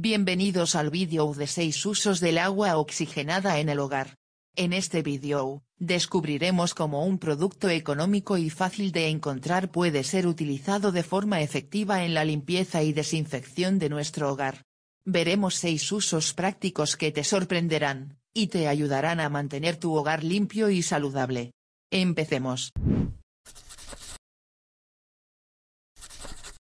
Bienvenidos al vídeo de 6 usos del agua oxigenada en el hogar. En este vídeo, descubriremos cómo un producto económico y fácil de encontrar puede ser utilizado de forma efectiva en la limpieza y desinfección de nuestro hogar. Veremos 6 usos prácticos que te sorprenderán, y te ayudarán a mantener tu hogar limpio y saludable. Empecemos.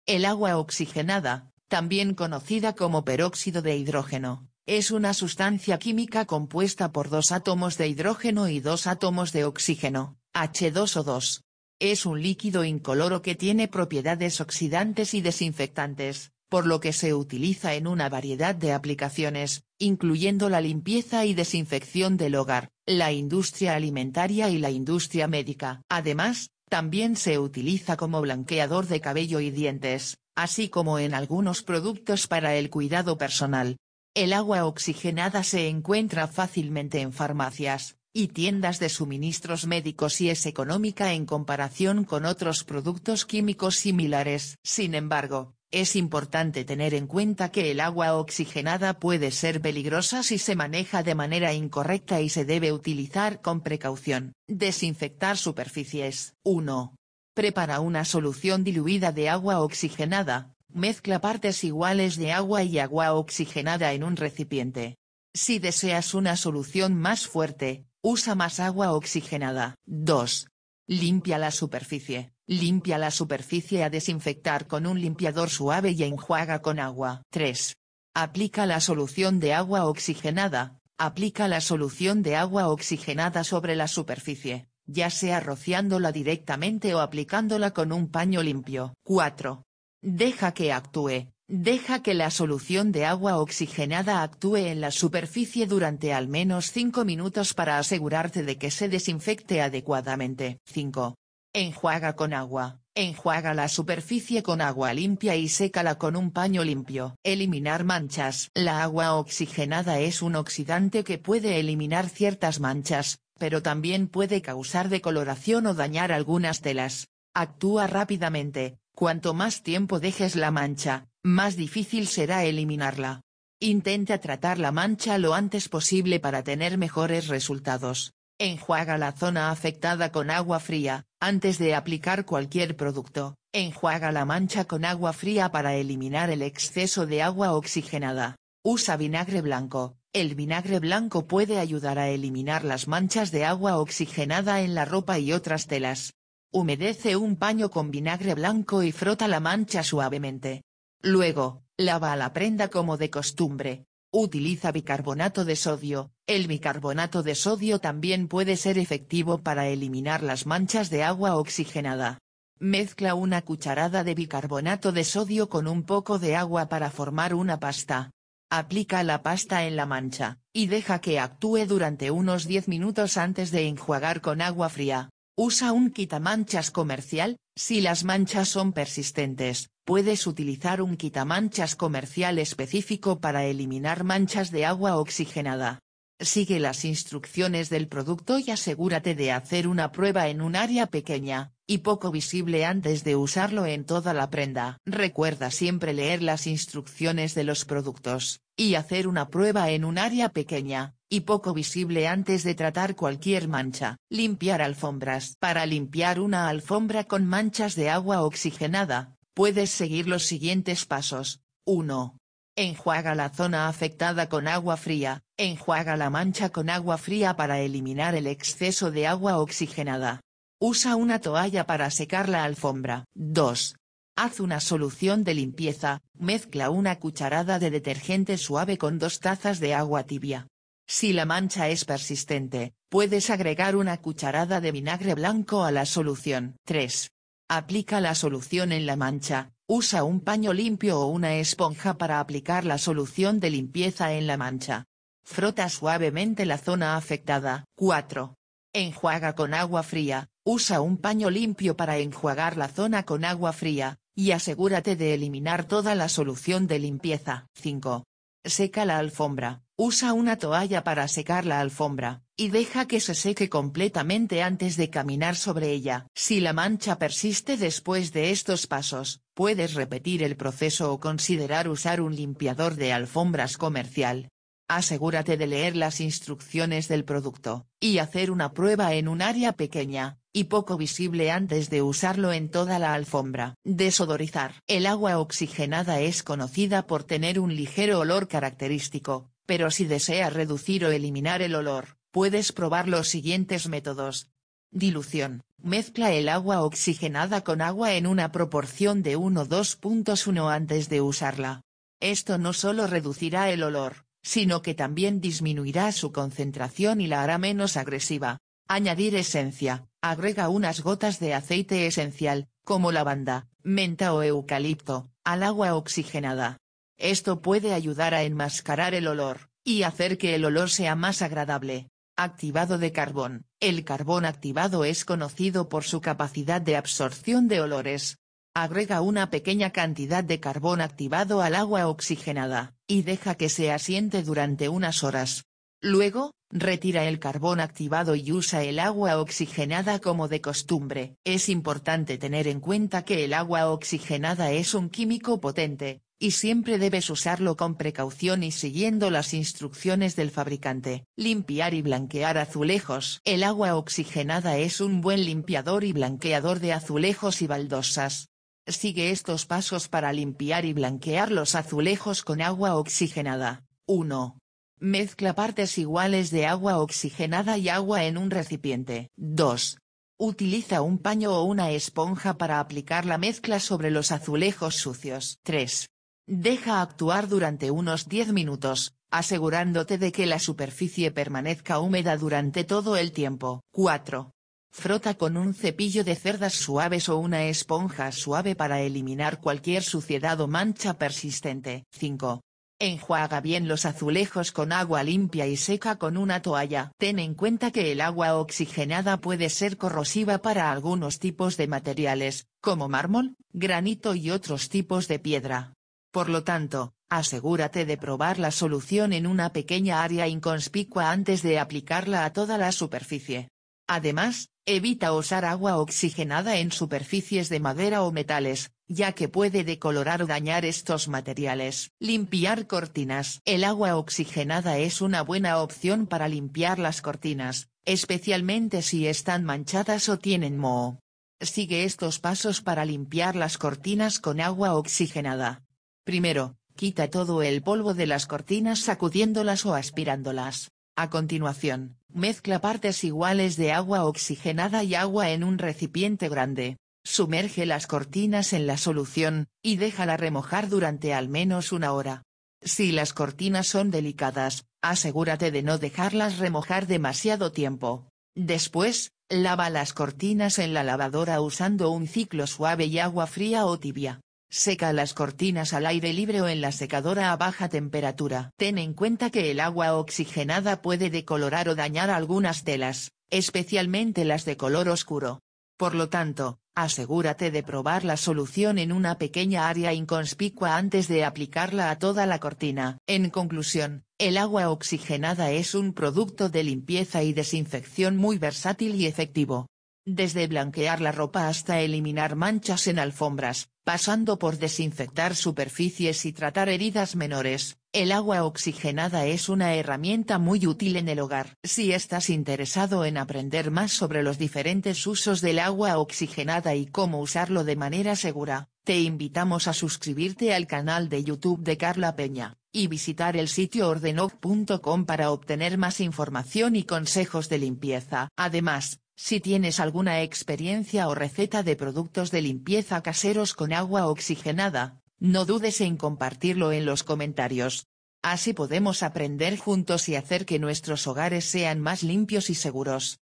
El agua oxigenada, también conocida como peróxido de hidrógeno, es una sustancia química compuesta por dos átomos de hidrógeno y dos átomos de oxígeno, H2O2. Es un líquido incoloro que tiene propiedades oxidantes y desinfectantes, por lo que se utiliza en una variedad de aplicaciones, incluyendo la limpieza y desinfección del hogar, la industria alimentaria y la industria médica. Además, también se utiliza como blanqueador de cabello y dientes, así como en algunos productos para el cuidado personal. El agua oxigenada se encuentra fácilmente en farmacias y tiendas de suministros médicos y es económica en comparación con otros productos químicos similares. Sin embargo, es importante tener en cuenta que el agua oxigenada puede ser peligrosa si se maneja de manera incorrecta y se debe utilizar con precaución. Desinfectar superficies. 1. Prepara una solución diluida de agua oxigenada, mezcla partes iguales de agua y agua oxigenada en un recipiente. Si deseas una solución más fuerte, usa más agua oxigenada. 2. Limpia la superficie. Limpia la superficie a desinfectar con un limpiador suave y enjuaga con agua. 3. Aplica la solución de agua oxigenada. Aplica la solución de agua oxigenada sobre la superficie ya sea rociándola directamente o aplicándola con un paño limpio. 4. Deja que actúe. Deja que la solución de agua oxigenada actúe en la superficie durante al menos 5 minutos para asegurarte de que se desinfecte adecuadamente. 5. Enjuaga con agua. Enjuaga la superficie con agua limpia y sécala con un paño limpio. Eliminar manchas. La agua oxigenada es un oxidante que puede eliminar ciertas manchas, pero también puede causar decoloración o dañar algunas telas. Actúa rápidamente, cuanto más tiempo dejes la mancha, más difícil será eliminarla. Intenta tratar la mancha lo antes posible para tener mejores resultados. Enjuaga la zona afectada con agua fría, antes de aplicar cualquier producto, enjuaga la mancha con agua fría para eliminar el exceso de agua oxigenada. Usa vinagre blanco, el vinagre blanco puede ayudar a eliminar las manchas de agua oxigenada en la ropa y otras telas. Humedece un paño con vinagre blanco y frota la mancha suavemente. Luego, lava la prenda como de costumbre. Utiliza bicarbonato de sodio. El bicarbonato de sodio también puede ser efectivo para eliminar las manchas de agua oxigenada. Mezcla una cucharada de bicarbonato de sodio con un poco de agua para formar una pasta. Aplica la pasta en la mancha, y deja que actúe durante unos 10 minutos antes de enjuagar con agua fría. Usa un quitamanchas comercial, si las manchas son persistentes, puedes utilizar un quitamanchas comercial específico para eliminar manchas de agua oxigenada. Sigue las instrucciones del producto y asegúrate de hacer una prueba en un área pequeña y poco visible antes de usarlo en toda la prenda. Recuerda siempre leer las instrucciones de los productos, y hacer una prueba en un área pequeña, y poco visible antes de tratar cualquier mancha. Limpiar alfombras. Para limpiar una alfombra con manchas de agua oxigenada, puedes seguir los siguientes pasos. 1. Enjuaga la zona afectada con agua fría, enjuaga la mancha con agua fría para eliminar el exceso de agua oxigenada. Usa una toalla para secar la alfombra. 2. Haz una solución de limpieza, mezcla una cucharada de detergente suave con dos tazas de agua tibia. Si la mancha es persistente, puedes agregar una cucharada de vinagre blanco a la solución. 3. Aplica la solución en la mancha, usa un paño limpio o una esponja para aplicar la solución de limpieza en la mancha. Frota suavemente la zona afectada. 4. Enjuaga con agua fría, Usa un paño limpio para enjuagar la zona con agua fría, y asegúrate de eliminar toda la solución de limpieza. 5. Seca la alfombra. Usa una toalla para secar la alfombra, y deja que se seque completamente antes de caminar sobre ella. Si la mancha persiste después de estos pasos, puedes repetir el proceso o considerar usar un limpiador de alfombras comercial. Asegúrate de leer las instrucciones del producto, y hacer una prueba en un área pequeña, y poco visible antes de usarlo en toda la alfombra. Desodorizar. El agua oxigenada es conocida por tener un ligero olor característico, pero si deseas reducir o eliminar el olor, puedes probar los siguientes métodos. Dilución. Mezcla el agua oxigenada con agua en una proporción de 1-2.1 antes de usarla. Esto no solo reducirá el olor, sino que también disminuirá su concentración y la hará menos agresiva. Añadir esencia, agrega unas gotas de aceite esencial, como lavanda, menta o eucalipto, al agua oxigenada. Esto puede ayudar a enmascarar el olor, y hacer que el olor sea más agradable. Activado de carbón. El carbón activado es conocido por su capacidad de absorción de olores, Agrega una pequeña cantidad de carbón activado al agua oxigenada, y deja que se asiente durante unas horas. Luego, retira el carbón activado y usa el agua oxigenada como de costumbre. Es importante tener en cuenta que el agua oxigenada es un químico potente, y siempre debes usarlo con precaución y siguiendo las instrucciones del fabricante. Limpiar y blanquear azulejos. El agua oxigenada es un buen limpiador y blanqueador de azulejos y baldosas, Sigue estos pasos para limpiar y blanquear los azulejos con agua oxigenada. 1. Mezcla partes iguales de agua oxigenada y agua en un recipiente. 2. Utiliza un paño o una esponja para aplicar la mezcla sobre los azulejos sucios. 3. Deja actuar durante unos 10 minutos, asegurándote de que la superficie permanezca húmeda durante todo el tiempo. 4. Frota con un cepillo de cerdas suaves o una esponja suave para eliminar cualquier suciedad o mancha persistente. 5. Enjuaga bien los azulejos con agua limpia y seca con una toalla. Ten en cuenta que el agua oxigenada puede ser corrosiva para algunos tipos de materiales, como mármol, granito y otros tipos de piedra. Por lo tanto, asegúrate de probar la solución en una pequeña área inconspicua antes de aplicarla a toda la superficie. Además, evita usar agua oxigenada en superficies de madera o metales, ya que puede decolorar o dañar estos materiales. Limpiar cortinas. El agua oxigenada es una buena opción para limpiar las cortinas, especialmente si están manchadas o tienen moho. Sigue estos pasos para limpiar las cortinas con agua oxigenada. Primero, quita todo el polvo de las cortinas sacudiéndolas o aspirándolas. A continuación, mezcla partes iguales de agua oxigenada y agua en un recipiente grande. Sumerge las cortinas en la solución, y déjala remojar durante al menos una hora. Si las cortinas son delicadas, asegúrate de no dejarlas remojar demasiado tiempo. Después, lava las cortinas en la lavadora usando un ciclo suave y agua fría o tibia. Seca las cortinas al aire libre o en la secadora a baja temperatura. Ten en cuenta que el agua oxigenada puede decolorar o dañar algunas telas, especialmente las de color oscuro. Por lo tanto, asegúrate de probar la solución en una pequeña área inconspicua antes de aplicarla a toda la cortina. En conclusión, el agua oxigenada es un producto de limpieza y desinfección muy versátil y efectivo. Desde blanquear la ropa hasta eliminar manchas en alfombras, pasando por desinfectar superficies y tratar heridas menores, el agua oxigenada es una herramienta muy útil en el hogar. Si estás interesado en aprender más sobre los diferentes usos del agua oxigenada y cómo usarlo de manera segura, te invitamos a suscribirte al canal de YouTube de Carla Peña, y visitar el sitio ordenog.com para obtener más información y consejos de limpieza. Además, si tienes alguna experiencia o receta de productos de limpieza caseros con agua oxigenada, no dudes en compartirlo en los comentarios. Así podemos aprender juntos y hacer que nuestros hogares sean más limpios y seguros.